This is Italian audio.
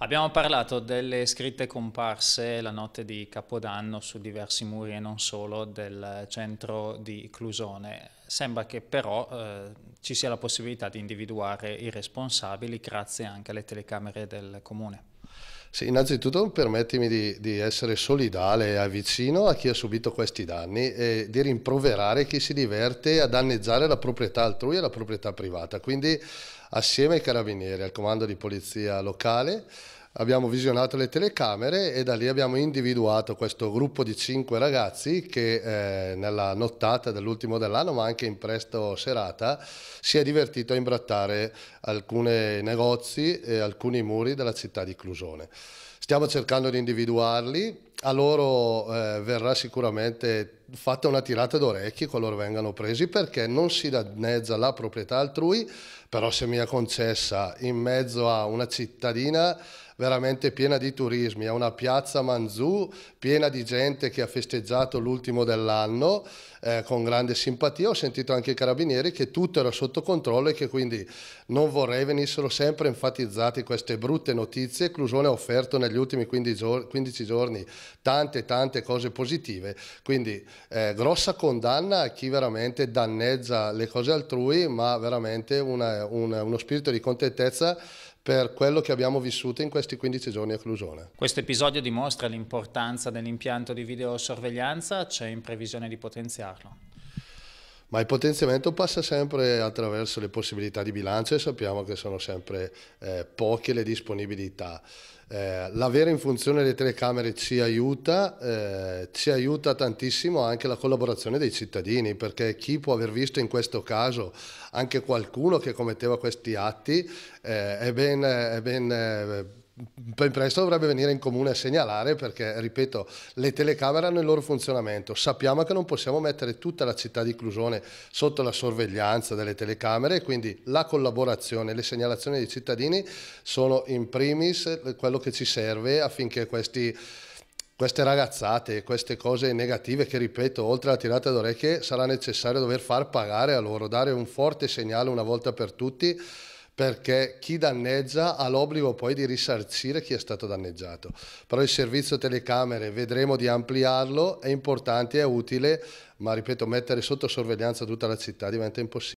Abbiamo parlato delle scritte comparse la notte di Capodanno su diversi muri e non solo del centro di Clusone. Sembra che però eh, ci sia la possibilità di individuare i responsabili grazie anche alle telecamere del comune. Sì, innanzitutto permettimi di, di, essere solidale e vicino a chi ha subito questi danni e di rimproverare chi si diverte a danneggiare la proprietà altrui e la proprietà privata. Quindi assieme ai carabinieri, al comando di polizia locale, abbiamo visionato le telecamere e da lì abbiamo individuato questo gruppo di cinque ragazzi che eh, nella nottata dell'ultimo dell'anno ma anche in presto serata si è divertito a imbrattare alcuni negozi e alcuni muri della città di Clusone. Stiamo cercando di individuarli a loro eh, verrà sicuramente fatta una tirata d'orecchie qualora vengano presi perché non si danneggia la proprietà altrui, però se mi è concessa in mezzo a una cittadina veramente piena di turismi, a una piazza Manzù piena di gente che ha festeggiato l'ultimo dell'anno eh, con grande simpatia, ho sentito anche i carabinieri che tutto era sotto controllo e che quindi non vorrei venissero sempre enfatizzate queste brutte notizie, Clusone ha offerto negli ultimi 15 giorni tante tante cose positive. Quindi eh, grossa condanna a chi veramente danneggia le cose altrui, ma veramente una, una, uno spirito di contentezza per quello che abbiamo vissuto in questi 15 giorni a Clusone. Questo episodio dimostra l'importanza dell'impianto di videosorveglianza, c'è in previsione di potenziarlo? ma il potenziamento passa sempre attraverso le possibilità di bilancio e sappiamo che sono sempre eh, poche le disponibilità. Eh, l'avere in funzione le telecamere ci aiuta, eh, ci aiuta tantissimo anche la collaborazione dei cittadini, perché chi può aver visto in questo caso anche qualcuno che commetteva questi atti eh, è ben... È ben eh, ben presto dovrebbe venire in comune a segnalare perché, ripeto, le telecamere hanno il loro funzionamento. Sappiamo che non possiamo mettere tutta la città di Clusone sotto la sorveglianza delle telecamere, quindi la collaborazione, le segnalazioni dei cittadini sono in primis quello che ci serve affinché questi queste ragazzate, queste cose negative che ripeto, oltre alla tirata d'orecchie, sarà necessario dover far pagare a loro, dare un forte segnale una volta per tutti perché chi danneggia ha l'obbligo poi di risarcire chi è stato danneggiato. Però il servizio telecamere vedremo di ampliarlo, è importante, è utile, ma ripeto, mettere sotto sorveglianza tutta la città diventa impossibile.